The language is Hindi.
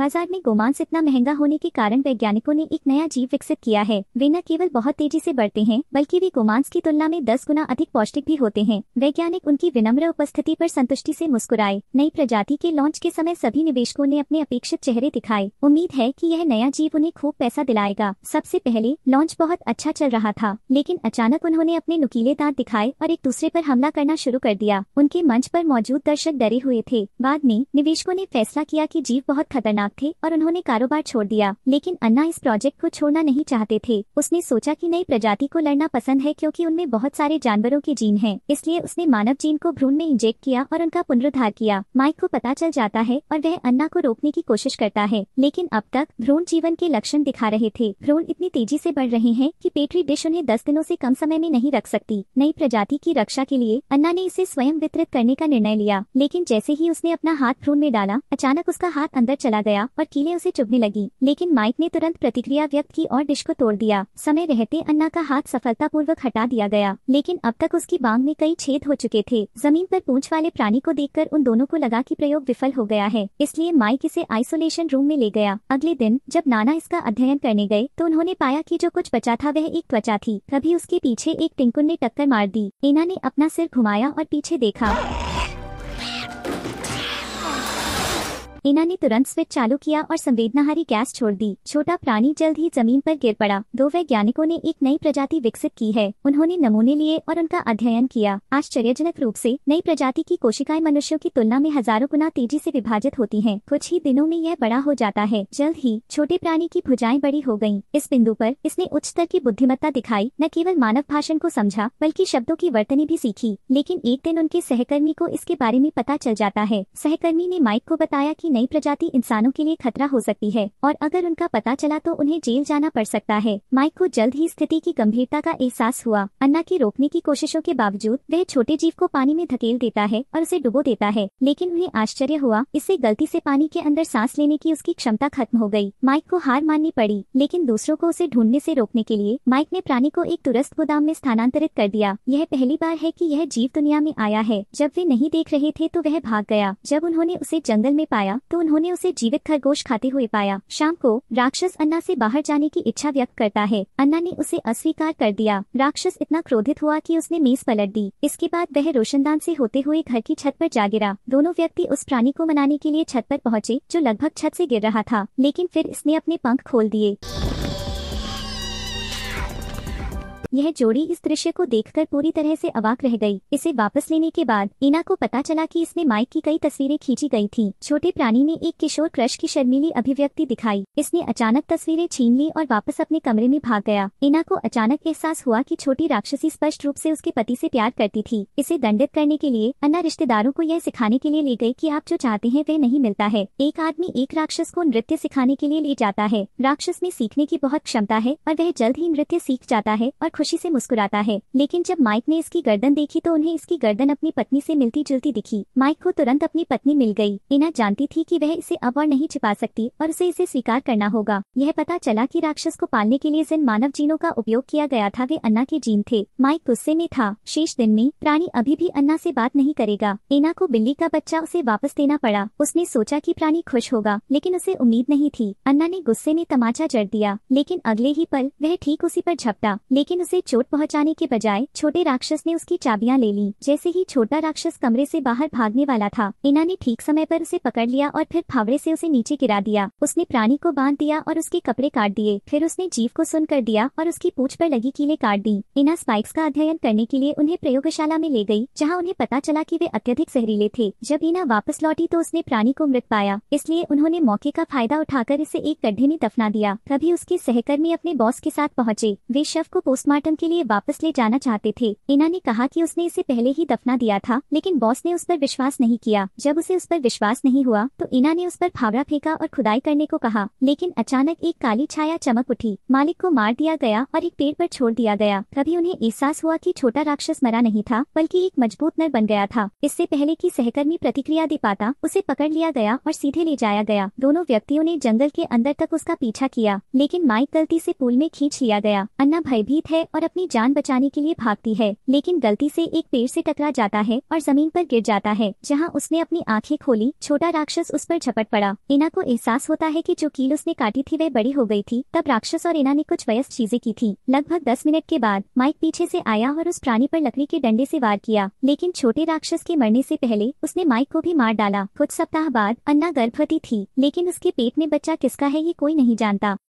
बाजार में गोमांस इतना महंगा होने के कारण वैज्ञानिकों ने एक नया जीव विकसित किया है वे न केवल बहुत तेजी से बढ़ते हैं बल्कि वे गोमांस की तुलना में दस गुना अधिक पौष्टिक भी होते हैं वैज्ञानिक उनकी विनम्र उपस्थिति पर संतुष्टि से मुस्कुराए नई प्रजाति के लॉन्च के समय सभी निवेशकों ने अपने अपेक्षित चेहरे दिखाए उम्मीद है की यह नया जीव उन्हें खूब पैसा दिलाएगा सबसे पहले लॉन्च बहुत अच्छा चल रहा था लेकिन अचानक उन्होंने अपने नुकीले दांत दिखाए और एक दूसरे पर हमला करना शुरू कर दिया उनके मंच पर मौजूद दर्शक डरे हुए थे बाद में निवेशकों ने फैसला किया कि जीव बहुत खतरनाक दिमाग थे और उन्होंने कारोबार छोड़ दिया लेकिन अन्ना इस प्रोजेक्ट को छोड़ना नहीं चाहते थे उसने सोचा कि नई प्रजाति को लड़ना पसंद है क्योंकि उनमें बहुत सारे जानवरों के जीन हैं इसलिए उसने मानव जीन को भ्रूण में इंजेक्ट किया और उनका पुनरुद्धार किया माइक को पता चल जाता है और वह अन्ना को रोकने की कोशिश करता है लेकिन अब तक भ्रूण जीवन के लक्षण दिखा रहे थे भ्रूण इतनी तेजी ऐसी बढ़ रहे हैं की पेटरी डिश उन्हें दस दिनों ऐसी कम समय में नहीं रख सकती नई प्रजाति की रक्षा के लिए अन्ना ने इसे स्वयं वितरित करने का निर्णय लिया लेकिन जैसे ही उसने अपना हाथ भ्रूण में डाला अचानक उसका हाथ अंदर चला गया गया और कीले उसे चुभने लगी लेकिन माइक ने तुरंत प्रतिक्रिया व्यक्त की और डिश को तोड़ दिया समय रहते अन्ना का हाथ सफलतापूर्वक हटा दिया गया लेकिन अब तक उसकी बांग में कई छेद हो चुके थे जमीन पर पूंछ वाले प्राणी को देखकर उन दोनों को लगा कि प्रयोग विफल हो गया है इसलिए माइक इसे आइसोलेशन रूम में ले गया अगले दिन जब नाना इसका अध्ययन करने गए तो उन्होंने पाया कि जो कुछ बचा था वह एक त्वचा थी तभी उसके पीछे एक टिंकुन ने टक्कर मार दी एना ने अपना सिर घुमाया और पीछे देखा इना ने तुरंत स्विच चालू किया और संवेदनाहारी गैस छोड़ दी छोटा प्राणी जल्द ही जमीन पर गिर पड़ा दो वैज्ञानिकों ने एक नई प्रजाति विकसित की है उन्होंने नमूने लिए और उनका अध्ययन किया आश्चर्यजनक रूप से नई प्रजाति की कोशिकाएं मनुष्यों की तुलना में हजारों गुना तेजी से विभाजित होती हैं। कुछ ही दिनों में यह बड़ा हो जाता है जल्द ही छोटे प्राणी की भुजाएं बड़ी हो गयी इस बिंदु पर इसने उच्च स्तर की बुद्धिमत्ता दिखाई न केवल मानव भाषण को समझा बल्कि शब्दों की वर्तनी भी सीखी लेकिन एक दिन उनके सहकर्मी को इसके बारे में पता चल जाता है सहकर्मी ने माइक को बताया की की नई प्रजाति इंसानों के लिए खतरा हो सकती है और अगर उनका पता चला तो उन्हें जेल जाना पड़ सकता है माइक को जल्द ही स्थिति की गंभीरता का एहसास हुआ अन्ना की रोकने की कोशिशों के बावजूद वह छोटे जीव को पानी में धकेल देता है और उसे डुबो देता है लेकिन उन्हें आश्चर्य हुआ इससे गलती ऐसी पानी के अंदर सांस लेने की उसकी क्षमता खत्म हो गयी माइक को हार माननी पड़ी लेकिन दूसरों को उसे ढूंढने ऐसी रोकने के लिए माइक ने प्राणी को एक तुरस्त गोदाम में स्थानांतरित कर दिया यह पहली बार है की यह जीव दुनिया में आया है जब वे नहीं देख रहे थे तो वह भाग गया जब उन्होंने उसे जंगल में पाया तो उन्होंने उसे जीवित खरगोश खाते हुए पाया शाम को राक्षस अन्ना से बाहर जाने की इच्छा व्यक्त करता है अन्ना ने उसे अस्वीकार कर दिया राक्षस इतना क्रोधित हुआ कि उसने मेज पलट दी इसके बाद वह रोशनदान से होते हुए घर की छत पर जा गिरा दोनों व्यक्ति उस प्राणी को मनाने के लिए छत पर पहुँचे जो लगभग छत से गिर रहा था लेकिन फिर इसने अपने पंख खोल दिए यह जोड़ी इस दृश्य को देखकर पूरी तरह से अवाक रह गई इसे वापस लेने के बाद ईना को पता चला कि इसमें माइक की कई तस्वीरें खींची गई थी छोटे प्राणी ने एक किशोर क्रश की शर्मीली अभिव्यक्ति दिखाई इसने अचानक तस्वीरें छीन ली और वापस अपने कमरे में भाग गया ईना को अचानक एहसास हुआ की छोटी राक्षसी स्पष्ट रूप ऐसी उसके पति ऐसी प्यार करती थी इसे दंडित करने के लिए अन्ना रिश्तेदारों को यह सिखाने के लिए ले गयी की आप जो चाहते हैं वह नहीं मिलता है एक आदमी एक राक्षस को नृत्य सिखाने के लिए ले जाता है राक्षस में सीखने की बहुत क्षमता है और वह जल्द ही नृत्य सीख जाता है और खुशी से मुस्कुराता है लेकिन जब माइक ने इसकी गर्दन देखी तो उन्हें इसकी गर्दन अपनी पत्नी से मिलती जुलती दिखी माइक को तुरंत अपनी पत्नी मिल गई इना जानती थी कि वह इसे अब और नहीं छिपा सकती और उसे इसे स्वीकार करना होगा यह पता चला कि राक्षस को पालने के लिए जिन मानव जीनों का उपयोग किया गया था वे अन्ना के जीन थे माइक गुस्से में था शेष दिन में प्राणी अभी भी अन्ना से बात नहीं करेगा एना को बिल्ली का बच्चा उसे वापस देना पड़ा उसने सोचा की प्राणी खुश होगा लेकिन उसे उम्मीद नहीं थी अन्ना ने गुस्से में तमाचा जड़ दिया लेकिन अगले ही पल वह ठीक उसी पर झपटा लेकिन उसे चोट पहुंचाने के बजाय छोटे राक्षस ने उसकी चाबियां ले ली जैसे ही छोटा राक्षस कमरे से बाहर भागने वाला था इना ने ठीक समय पर उसे पकड़ लिया और फिर फावड़े से उसे नीचे गिरा दिया उसने प्राणी को बांध दिया और उसके कपड़े काट दिए फिर उसने जीव को सुन कर दिया और उसकी पूछ पर लगी कीले काट दी इना स्पाइक्स का अध्ययन करने के लिए उन्हें प्रयोगशाला में ले गई जहाँ उन्हें पता चला की वे अत्यधिक जहरीले थे जब इना वापस लौटी तो उसने प्राणी को मृत पाया इसलिए उन्होंने मौके का फायदा उठाकर इसे एक गड्ढे में दफना दिया तभी उसके सहकर्मी अपने बॉस के साथ पहुँचे वे शव को पोस्टमार्टम पोस्टमार्टम के लिए वापस ले जाना चाहते थे इना ने कहा कि उसने इसे पहले ही दफना दिया था लेकिन बॉस ने उस पर विश्वास नहीं किया जब उसे उस पर विश्वास नहीं हुआ तो इना ने उस पर फावड़ा फेंका और खुदाई करने को कहा लेकिन अचानक एक काली छाया चमक उठी मालिक को मार दिया गया और एक पेड़ पर छोड़ दिया गया कभी उन्हें एहसास हुआ की छोटा राक्षस मरा नहीं था बल्कि एक मजबूत नर बन गया था इससे पहले की सहकर्मी प्रतिक्रिया दे पाता उसे पकड़ लिया गया और सीधे ले जाया गया दोनों व्यक्तियों ने जंगल के अंदर तक उसका पीछा किया लेकिन माइक गलती से पुल में खींच लिया गया अन्ना भयभीत है और अपनी जान बचाने के लिए भागती है लेकिन गलती से एक पेड़ से टकरा जाता है और जमीन पर गिर जाता है जहां उसने अपनी आंखें खोली छोटा राक्षस उस पर झपट पड़ा इना को एहसास होता है कि जो कील उसने काटी थी वह बड़ी हो गई थी तब राक्षस और इना ने कुछ व्यस्त चीजें की थी लगभग दस मिनट के बाद माइक पीछे से आया और उस प्राणी पर लकड़ी के डंडे से वार किया लेकिन छोटे राक्षस के मरने से पहले उसने माइक को भी मार डाला कुछ सप्ताह बाद अन्ना गर्भवती थी लेकिन उसके पेट में बच्चा किसका है ये कोई नहीं जानता